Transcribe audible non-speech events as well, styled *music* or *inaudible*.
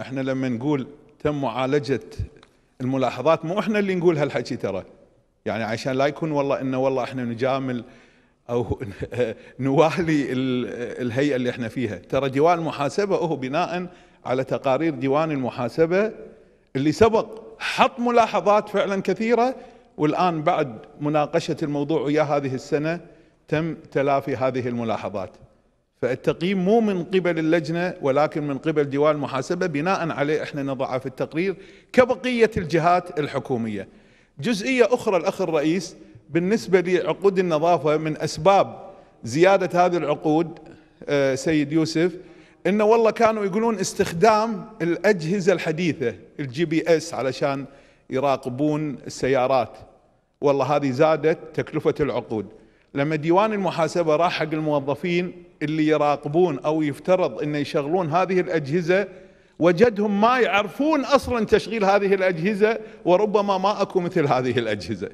احنا لما نقول تم معالجه الملاحظات مو احنا اللي نقول هالحكي ترى يعني عشان لا يكون والله انه والله احنا نجامل او *laughs* نوالي الهيئه اللي احنا فيها ترى ديوان المحاسبه هو بناء على تقارير ديوان المحاسبه اللي سبق حط ملاحظات فعلا كثيره والان بعد مناقشه الموضوع ويا هذه السنه تم تلافي هذه الملاحظات فالتقييم مو من قبل اللجنه ولكن من قبل ديوان المحاسبه بناء عليه احنا نضعه في التقرير كبقيه الجهات الحكوميه. جزئيه اخرى الاخ الرئيس بالنسبه لعقود النظافه من اسباب زياده هذه العقود آه، سيد يوسف انه والله كانوا يقولون استخدام الاجهزه الحديثه الجي بي اس علشان يراقبون السيارات والله هذه زادت تكلفه العقود. لما ديوان المحاسبه راح حق الموظفين اللي يراقبون او يفترض ان يشغلون هذه الاجهزه وجدهم ما يعرفون اصلا تشغيل هذه الاجهزه وربما ما اكو مثل هذه الاجهزه